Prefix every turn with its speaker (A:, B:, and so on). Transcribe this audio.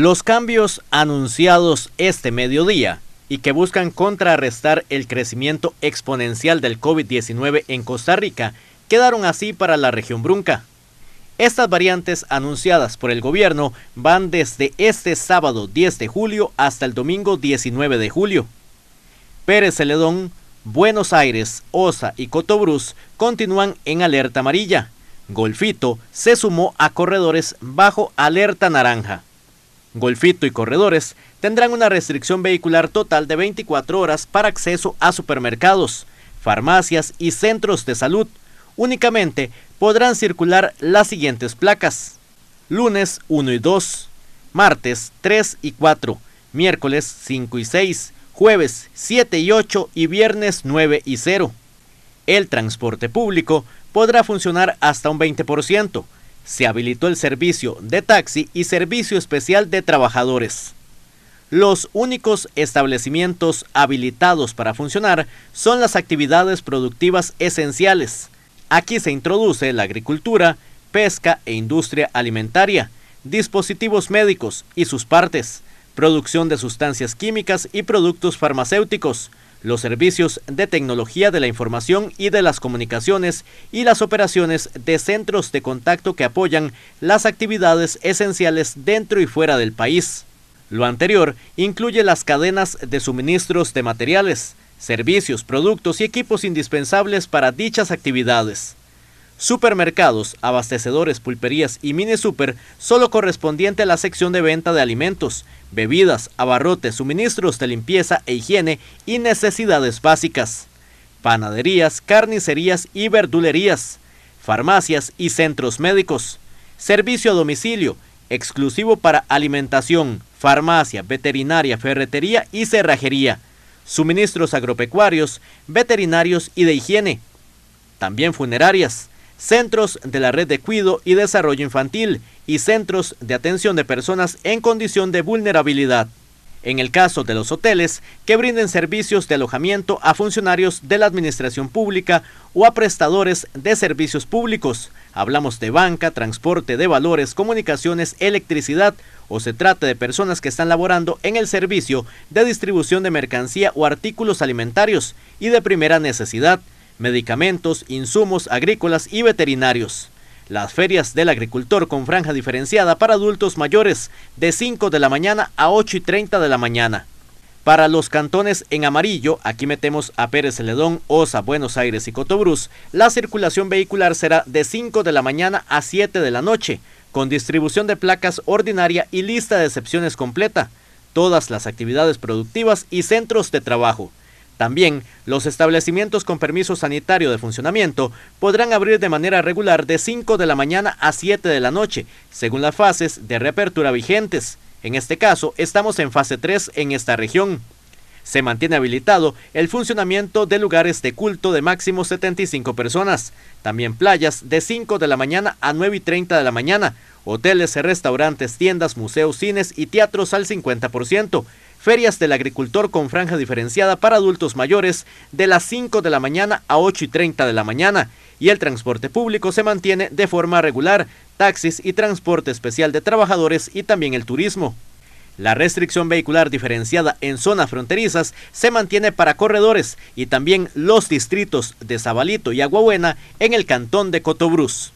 A: Los cambios anunciados este mediodía y que buscan contrarrestar el crecimiento exponencial del COVID-19 en Costa Rica quedaron así para la región Brunca. Estas variantes anunciadas por el gobierno van desde este sábado 10 de julio hasta el domingo 19 de julio. Pérez Celedón, Buenos Aires, Osa y Cotobruz continúan en alerta amarilla. Golfito se sumó a corredores bajo alerta naranja. Golfito y Corredores tendrán una restricción vehicular total de 24 horas para acceso a supermercados, farmacias y centros de salud. Únicamente podrán circular las siguientes placas. Lunes 1 y 2, martes 3 y 4, miércoles 5 y 6, jueves 7 y 8 y viernes 9 y 0. El transporte público podrá funcionar hasta un 20% se habilitó el servicio de taxi y servicio especial de trabajadores. Los únicos establecimientos habilitados para funcionar son las actividades productivas esenciales. Aquí se introduce la agricultura, pesca e industria alimentaria, dispositivos médicos y sus partes, producción de sustancias químicas y productos farmacéuticos, los servicios de tecnología de la información y de las comunicaciones y las operaciones de centros de contacto que apoyan las actividades esenciales dentro y fuera del país. Lo anterior incluye las cadenas de suministros de materiales, servicios, productos y equipos indispensables para dichas actividades. Supermercados, abastecedores, pulperías y mini super solo correspondiente a la sección de venta de alimentos, bebidas, abarrotes, suministros de limpieza e higiene y necesidades básicas. Panaderías, carnicerías y verdulerías, farmacias y centros médicos. Servicio a domicilio, exclusivo para alimentación, farmacia, veterinaria, ferretería y cerrajería. Suministros agropecuarios, veterinarios y de higiene. También funerarias centros de la red de cuido y desarrollo infantil y centros de atención de personas en condición de vulnerabilidad. En el caso de los hoteles, que brinden servicios de alojamiento a funcionarios de la administración pública o a prestadores de servicios públicos, hablamos de banca, transporte de valores, comunicaciones, electricidad, o se trata de personas que están laborando en el servicio de distribución de mercancía o artículos alimentarios y de primera necesidad, medicamentos, insumos agrícolas y veterinarios. Las ferias del agricultor con franja diferenciada para adultos mayores de 5 de la mañana a 8 y 30 de la mañana. Para los cantones en amarillo, aquí metemos a Pérez Celedón, Osa, Buenos Aires y Cotobruz, la circulación vehicular será de 5 de la mañana a 7 de la noche, con distribución de placas ordinaria y lista de excepciones completa, todas las actividades productivas y centros de trabajo. También, los establecimientos con permiso sanitario de funcionamiento podrán abrir de manera regular de 5 de la mañana a 7 de la noche, según las fases de reapertura vigentes. En este caso, estamos en fase 3 en esta región. Se mantiene habilitado el funcionamiento de lugares de culto de máximo 75 personas, también playas de 5 de la mañana a 9 y 30 de la mañana, hoteles, restaurantes, tiendas, museos, cines y teatros al 50%. Ferias del Agricultor con franja diferenciada para adultos mayores de las 5 de la mañana a 8 y 30 de la mañana y el transporte público se mantiene de forma regular, taxis y transporte especial de trabajadores y también el turismo. La restricción vehicular diferenciada en zonas fronterizas se mantiene para corredores y también los distritos de Zabalito y Aguabuena en el cantón de Cotobruz.